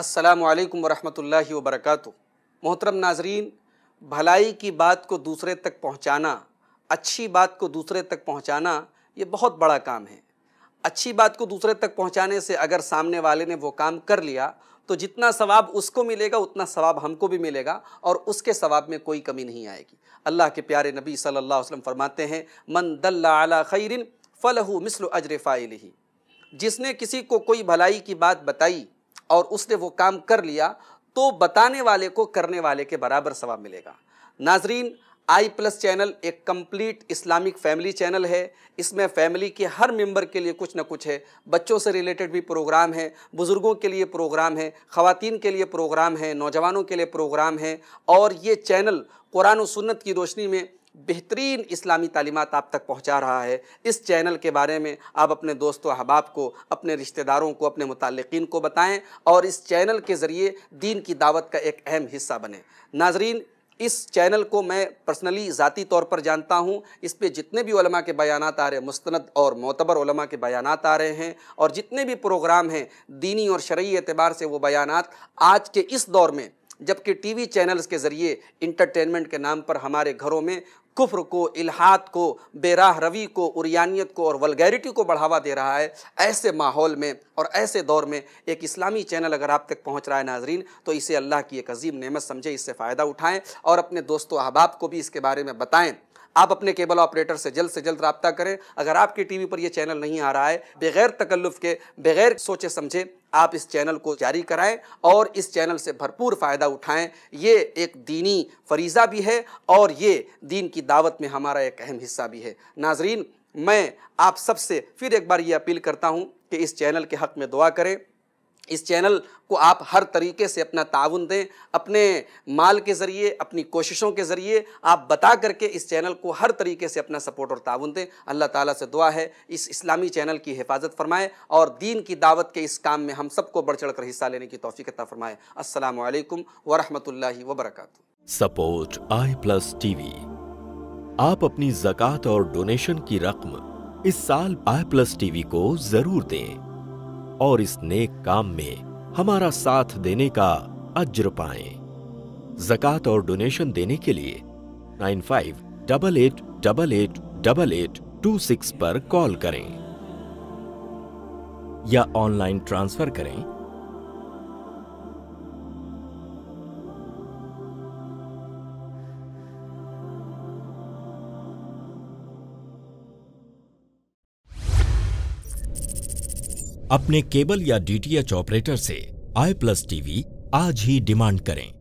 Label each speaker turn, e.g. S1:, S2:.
S1: असलकम वरहमल वबरक मोहतरम नाजरीन भलाई की बात को दूसरे तक पहुँचाना अच्छी बात को दूसरे तक पहुँचाना ये बहुत बड़ा काम है अच्छी बात को दूसरे तक पहुँचाने से अगर सामने वाले ने वो काम कर लिया तो जितना सवाब उसको मिलेगा उतना सवाब हमको भी मिलेगा और उसके सवाब में कोई कमी नहीं आएगी अल्लाह के प्यारे नबी सल्लल्लाहु अलैहि वसल्लम फरमाते हैं मन दल्ला अला खैरिन फ़लहू मिसल अजर फ़ाइल जिसने किसी को कोई भलाई की बात बताई और उसने वो काम कर लिया तो बताने वाले को करने वाले के बराबर सवाब मिलेगा नाजरीन आई प्लस चैनल एक कंप्लीट इस्लामिक फैमिली चैनल है इसमें फैमिली के हर मेंबर के लिए कुछ ना कुछ है बच्चों से रिलेटेड भी प्रोग्राम है बुज़ुर्गों के लिए प्रोग्राम है ख़वान के लिए प्रोग्राम है नौजवानों के लिए प्रोग्राम है और ये चैनल कुरान सुन्नत की रोशनी में बेहतरीन इस्लामी तालीमत आप तक पहुंचा रहा है इस चैनल के बारे में आप अपने दोस्तों अहबाब को अपने रिश्तेदारों को अपने मुतालिकीन को बताएं और इस चैनल के ज़रिए दीन की दावत का एक अहम हिस्सा बने नाजरीन इस चैनल को मैं पर्सनली ज़ाती तौर पर जानता हूँ इस पर जितने भी उलमा के बयान आ रहे हैं मुस्ंद और मोतबर उलमा के बयान आ रहे हैं और जितने भी प्रोग्राम हैं दीनी और शर्य एतबार से वो बयान आज के इस दौर में जबकि टीवी चैनल्स के ज़रिए इंटरटेनमेंट के नाम पर हमारे घरों में कुफ्र को इलाहात को बेराह रवी को उरियानियत को और वलगैरिटी को बढ़ावा दे रहा है ऐसे माहौल में और ऐसे दौर में एक इस्लामी चैनल अगर आप तक पहुँच रहा है नाजरीन तो इसे अल्लाह की एक अजीम नेमत समझे इससे फ़ायदा उठाएँ और अपने दोस्तों अहबाब को भी इसके बारे में बताएँ आप अपने केबल ऑपरेटर से जल्द से जल्द रबता करें अगर आपकी टीवी पर यह चैनल नहीं आ रहा है बगैर तकल्लुफ के बगैर सोचे समझे आप इस चैनल को जारी कराएं और इस चैनल से भरपूर फ़ायदा उठाएं ये एक दीनी फरीज़ा भी है और ये दीन की दावत में हमारा एक अहम हिस्सा भी है नाजरीन मैं आप सबसे फिर एक बार ये अपील करता हूँ कि इस चैनल के हक़ में दुआ करें इस चैनल को आप हर तरीके से अपना ताउन दें अपने माल के ज़रिए अपनी कोशिशों के ज़रिए आप बता करके इस चैनल को हर तरीके से अपना सपोर्ट और ताउन दें अल्लाह ताला से दुआ है इस इस्लामी चैनल की हिफाजत फरमाए और दीन की दावत के इस काम में हम सबको बढ़ चढ़ कर हिस्सा लेने की तोफ़ी अता फ़रमाए असल वरहमल वबरक
S2: सपोर्ट आई प्लस टीवी आप अपनी जक़ात और डोनेशन की रकम इस साल आई प्लस टीवी को ज़रूर दें और इस नेक काम में हमारा साथ देने का अज्र पाएं। जक़ात और डोनेशन देने के लिए nine five double eight double eight double eight two six पर कॉल करें या ऑनलाइन ट्रांसफर करें अपने केबल या डीटीएच ऑपरेटर से आई प्लस टीवी आज ही डिमांड करें